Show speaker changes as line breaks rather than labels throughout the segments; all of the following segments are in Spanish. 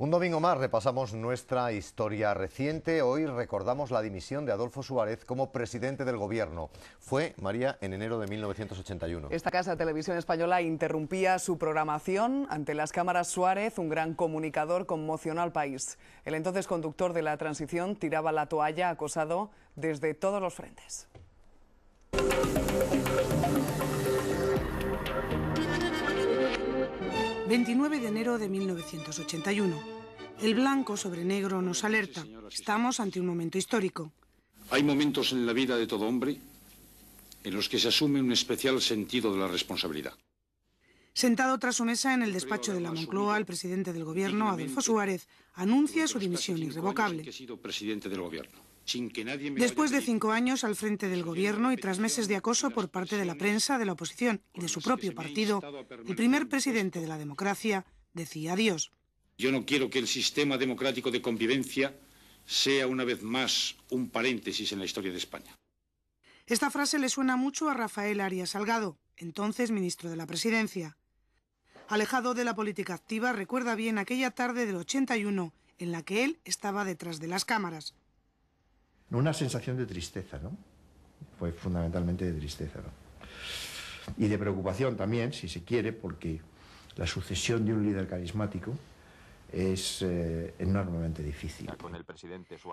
Un domingo más repasamos nuestra historia reciente. Hoy recordamos la dimisión de Adolfo Suárez como presidente del gobierno. Fue, María, en enero de 1981.
Esta casa de televisión española interrumpía su programación. Ante las cámaras Suárez, un gran comunicador, conmocionó al país. El entonces conductor de la transición tiraba la toalla acosado desde todos los frentes. 29 de enero de 1981. El blanco sobre negro nos alerta. Estamos ante un momento histórico.
Hay momentos en la vida de todo hombre en los que se asume un especial sentido de la responsabilidad.
Sentado tras su mesa en el despacho de la Moncloa, el presidente del gobierno, Adolfo Suárez, anuncia su dimisión irrevocable. Después de cinco años al frente del gobierno y tras meses de acoso por parte de la prensa, de la oposición y de su propio partido, el primer presidente de la democracia decía adiós. Yo
no quiero que el sistema democrático de convivencia sea una vez más un paréntesis en la historia de España.
Esta frase le suena mucho a Rafael Arias Salgado, entonces ministro de la Presidencia. Alejado de la política activa, recuerda bien aquella tarde del 81 en la que él estaba detrás de las cámaras
una sensación de tristeza, ¿no? ...pues fundamentalmente de tristeza, ¿no? Y de preocupación también, si se quiere, porque la sucesión de un líder carismático es eh, enormemente difícil.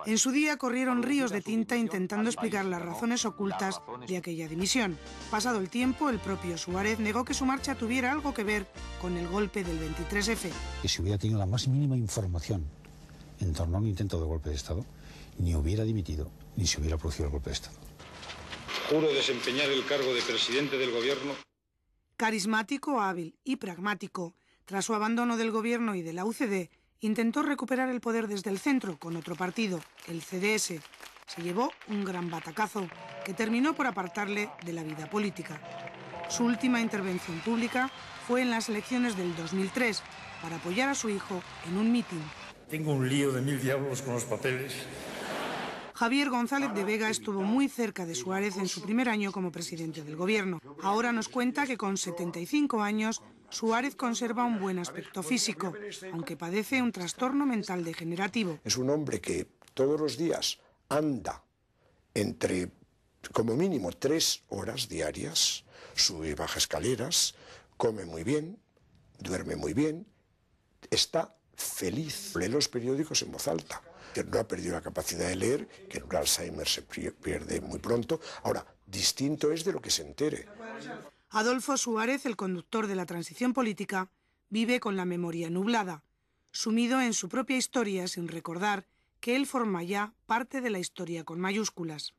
En
su día corrieron ríos de tinta intentando explicar las razones ocultas de aquella dimisión. Pasado el tiempo, el propio Suárez negó que su marcha tuviera algo que ver con el golpe del 23F.
Que si hubiera tenido la más mínima información en torno a un intento de golpe de Estado, ni hubiera dimitido ni se hubiera producido el golpe de Estado. Juro desempeñar el cargo de presidente del gobierno.
Carismático, hábil y pragmático, tras su abandono del gobierno y de la UCD, intentó recuperar el poder desde el centro con otro partido, el CDS. Se llevó un gran batacazo que terminó por apartarle de la vida política. Su última intervención pública fue en las elecciones del 2003 para apoyar a su hijo en un mitin.
Tengo un lío de mil diablos con los papeles
Javier González de Vega estuvo muy cerca de Suárez en su primer año como presidente del gobierno. Ahora nos cuenta que con 75 años Suárez conserva un buen aspecto físico, este aunque padece un trastorno mental degenerativo.
Es un hombre que todos los días anda entre como mínimo tres horas diarias, sube y baja escaleras, come muy bien, duerme muy bien, está feliz, lee los periódicos en voz alta que no ha perdido la capacidad de leer, que el Alzheimer se pierde muy pronto. Ahora, distinto es de lo que se entere.
Adolfo Suárez, el conductor de la transición política, vive con la memoria nublada, sumido en su propia historia sin recordar que él forma ya parte de la historia con mayúsculas.